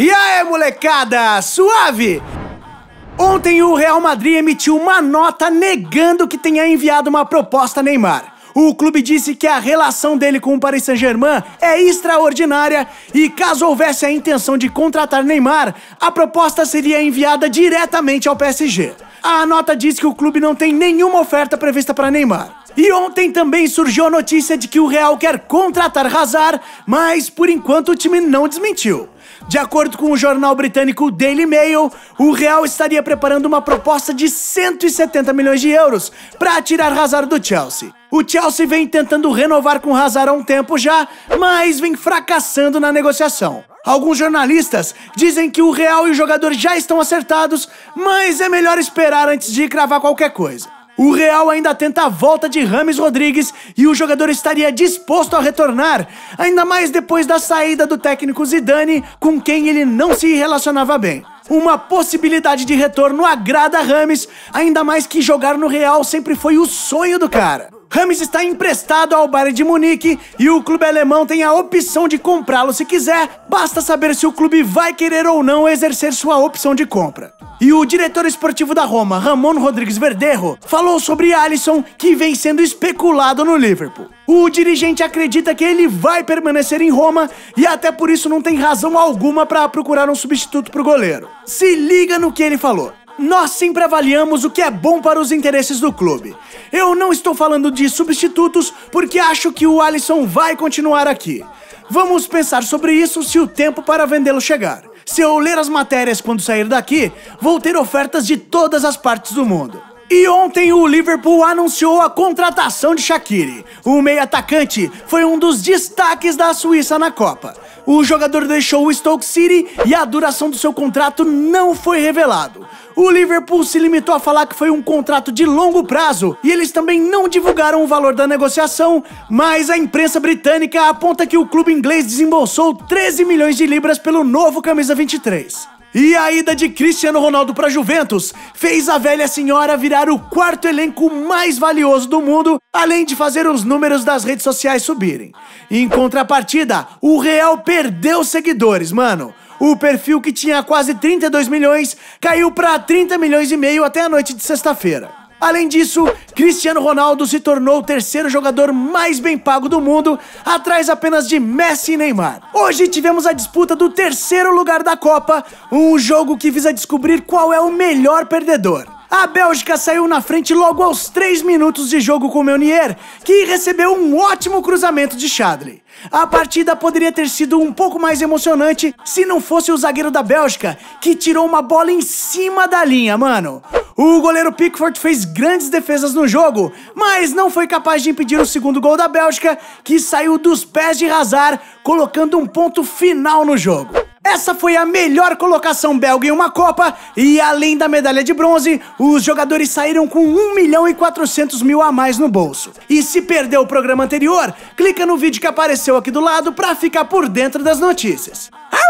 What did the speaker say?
E aí, molecada, suave? Ontem o Real Madrid emitiu uma nota negando que tenha enviado uma proposta a Neymar. O clube disse que a relação dele com o Paris Saint-Germain é extraordinária e caso houvesse a intenção de contratar Neymar, a proposta seria enviada diretamente ao PSG. A nota diz que o clube não tem nenhuma oferta prevista para Neymar. E ontem também surgiu a notícia de que o Real quer contratar Hazard, mas por enquanto o time não desmentiu. De acordo com o jornal britânico Daily Mail, o Real estaria preparando uma proposta de 170 milhões de euros para tirar Hazard do Chelsea. O Chelsea vem tentando renovar com Hazard há um tempo já, mas vem fracassando na negociação. Alguns jornalistas dizem que o Real e o jogador já estão acertados, mas é melhor esperar antes de cravar qualquer coisa. O Real ainda tenta a volta de Rames Rodrigues e o jogador estaria disposto a retornar, ainda mais depois da saída do técnico Zidane, com quem ele não se relacionava bem. Uma possibilidade de retorno agrada a Rames, ainda mais que jogar no Real sempre foi o sonho do cara. Rames está emprestado ao Bayern de Munique e o clube alemão tem a opção de comprá-lo se quiser, basta saber se o clube vai querer ou não exercer sua opção de compra. E o diretor esportivo da Roma, Ramon Rodrigues Verdejo, falou sobre Alisson, que vem sendo especulado no Liverpool. O dirigente acredita que ele vai permanecer em Roma e até por isso não tem razão alguma para procurar um substituto para o goleiro. Se liga no que ele falou. Nós sempre avaliamos o que é bom para os interesses do clube. Eu não estou falando de substitutos porque acho que o Alisson vai continuar aqui. Vamos pensar sobre isso se o tempo para vendê-lo chegar. Se eu ler as matérias quando sair daqui, vou ter ofertas de todas as partes do mundo. E ontem o Liverpool anunciou a contratação de Shaqiri. O meio-atacante foi um dos destaques da Suíça na Copa. O jogador deixou o Stoke City e a duração do seu contrato não foi revelado. O Liverpool se limitou a falar que foi um contrato de longo prazo e eles também não divulgaram o valor da negociação, mas a imprensa britânica aponta que o clube inglês desembolsou 13 milhões de libras pelo novo camisa 23. E a ida de Cristiano Ronaldo para Juventus fez a velha senhora virar o quarto elenco mais valioso do mundo, além de fazer os números das redes sociais subirem. Em contrapartida, o Real perdeu seguidores, mano. O perfil que tinha quase 32 milhões caiu para 30 milhões e meio até a noite de sexta-feira. Além disso, Cristiano Ronaldo se tornou o terceiro jogador mais bem pago do mundo, atrás apenas de Messi e Neymar. Hoje tivemos a disputa do terceiro lugar da Copa, um jogo que visa descobrir qual é o melhor perdedor. A Bélgica saiu na frente logo aos 3 minutos de jogo com Meunier, que recebeu um ótimo cruzamento de Chadli. A partida poderia ter sido um pouco mais emocionante se não fosse o zagueiro da Bélgica, que tirou uma bola em cima da linha, mano. O goleiro Pickford fez grandes defesas no jogo, mas não foi capaz de impedir o segundo gol da Bélgica, que saiu dos pés de Hazard, colocando um ponto final no jogo. Essa foi a melhor colocação belga em uma Copa e, além da medalha de bronze, os jogadores saíram com 1 milhão e 400 mil a mais no bolso. E se perdeu o programa anterior, clica no vídeo que apareceu aqui do lado para ficar por dentro das notícias. Ah!